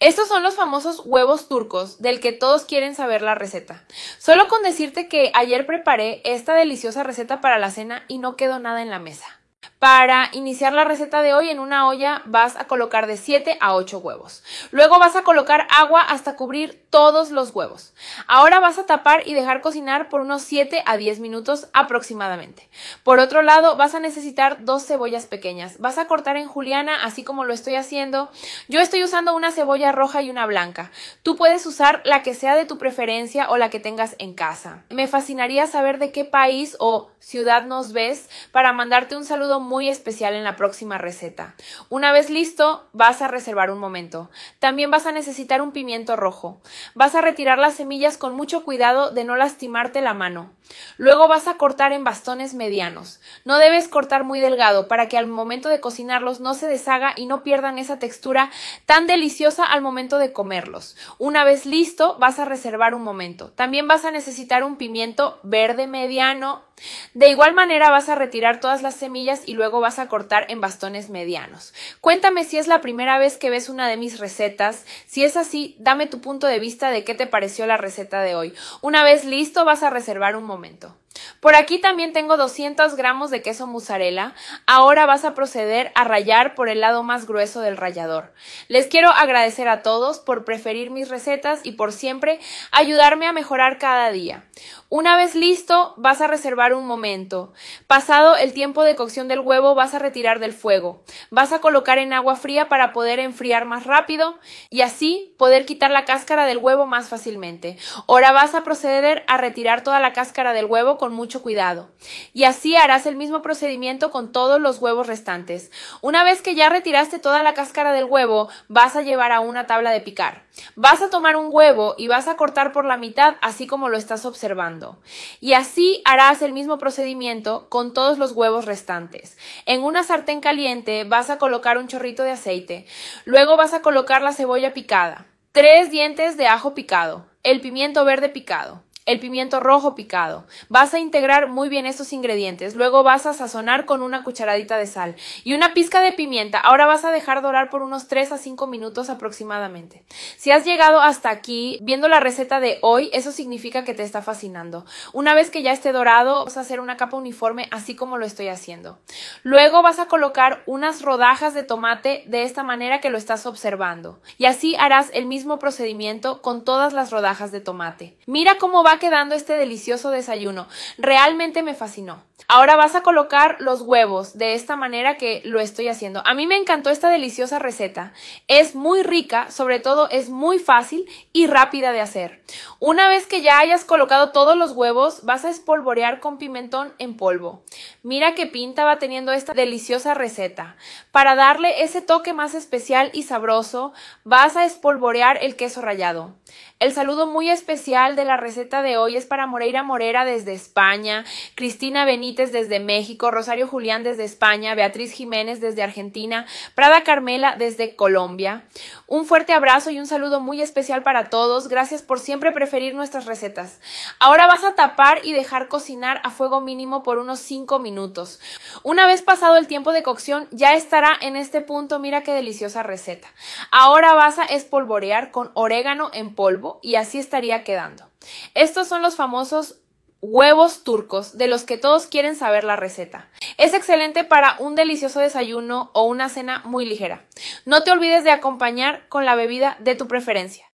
Estos son los famosos huevos turcos, del que todos quieren saber la receta. Solo con decirte que ayer preparé esta deliciosa receta para la cena y no quedó nada en la mesa. Para iniciar la receta de hoy en una olla vas a colocar de 7 a 8 huevos. Luego vas a colocar agua hasta cubrir todos los huevos. Ahora vas a tapar y dejar cocinar por unos 7 a 10 minutos aproximadamente. Por otro lado vas a necesitar dos cebollas pequeñas. Vas a cortar en juliana así como lo estoy haciendo. Yo estoy usando una cebolla roja y una blanca. Tú puedes usar la que sea de tu preferencia o la que tengas en casa. Me fascinaría saber de qué país o ciudad nos ves para mandarte un saludo muy muy especial en la próxima receta. Una vez listo, vas a reservar un momento. También vas a necesitar un pimiento rojo. Vas a retirar las semillas con mucho cuidado de no lastimarte la mano. Luego vas a cortar en bastones medianos. No debes cortar muy delgado para que al momento de cocinarlos no se deshaga y no pierdan esa textura tan deliciosa al momento de comerlos. Una vez listo, vas a reservar un momento. También vas a necesitar un pimiento verde mediano. De igual manera vas a retirar todas las semillas y luego vas a cortar en bastones medianos. Cuéntame si es la primera vez que ves una de mis recetas. Si es así, dame tu punto de vista de qué te pareció la receta de hoy. Una vez listo, vas a reservar un momento. Por aquí también tengo 200 gramos de queso mozzarella. Ahora vas a proceder a rayar por el lado más grueso del rallador. Les quiero agradecer a todos por preferir mis recetas y por siempre ayudarme a mejorar cada día. Una vez listo, vas a reservar un momento. Pasado el tiempo de cocción del huevo, vas a retirar del fuego. Vas a colocar en agua fría para poder enfriar más rápido y así poder quitar la cáscara del huevo más fácilmente. Ahora vas a proceder a retirar toda la cáscara del huevo con mucho cuidado. Y así harás el mismo procedimiento con todos los huevos restantes. Una vez que ya retiraste toda la cáscara del huevo, vas a llevar a una tabla de picar. Vas a tomar un huevo y vas a cortar por la mitad así como lo estás observando. Y así harás el mismo procedimiento con todos los huevos restantes. En una sartén caliente vas a colocar un chorrito de aceite. Luego vas a colocar la cebolla picada, tres dientes de ajo picado, el pimiento verde picado, el pimiento rojo picado. Vas a integrar muy bien estos ingredientes. Luego vas a sazonar con una cucharadita de sal y una pizca de pimienta. Ahora vas a dejar dorar por unos 3 a 5 minutos aproximadamente. Si has llegado hasta aquí viendo la receta de hoy, eso significa que te está fascinando. Una vez que ya esté dorado, vas a hacer una capa uniforme así como lo estoy haciendo. Luego vas a colocar unas rodajas de tomate de esta manera que lo estás observando. Y así harás el mismo procedimiento con todas las rodajas de tomate. Mira cómo va quedando este delicioso desayuno. Realmente me fascinó. Ahora vas a colocar los huevos de esta manera que lo estoy haciendo. A mí me encantó esta deliciosa receta. Es muy rica, sobre todo es muy fácil y rápida de hacer. Una vez que ya hayas colocado todos los huevos, vas a espolvorear con pimentón en polvo. Mira qué pinta va teniendo esta deliciosa receta. Para darle ese toque más especial y sabroso, vas a espolvorear el queso rallado. El saludo muy especial de la receta de hoy es para Moreira Morera desde España, Cristina Benítez desde México, Rosario Julián desde España, Beatriz Jiménez desde Argentina, Prada Carmela desde Colombia. Un fuerte abrazo y un saludo muy especial para todos. Gracias por siempre preferir nuestras recetas. Ahora vas a tapar y dejar cocinar a fuego mínimo por unos 5 minutos. Una vez pasado el tiempo de cocción, ya estará en este punto. Mira qué deliciosa receta. Ahora vas a espolvorear con orégano en polvo y así estaría quedando. Estos son los famosos huevos turcos de los que todos quieren saber la receta. Es excelente para un delicioso desayuno o una cena muy ligera. No te olvides de acompañar con la bebida de tu preferencia.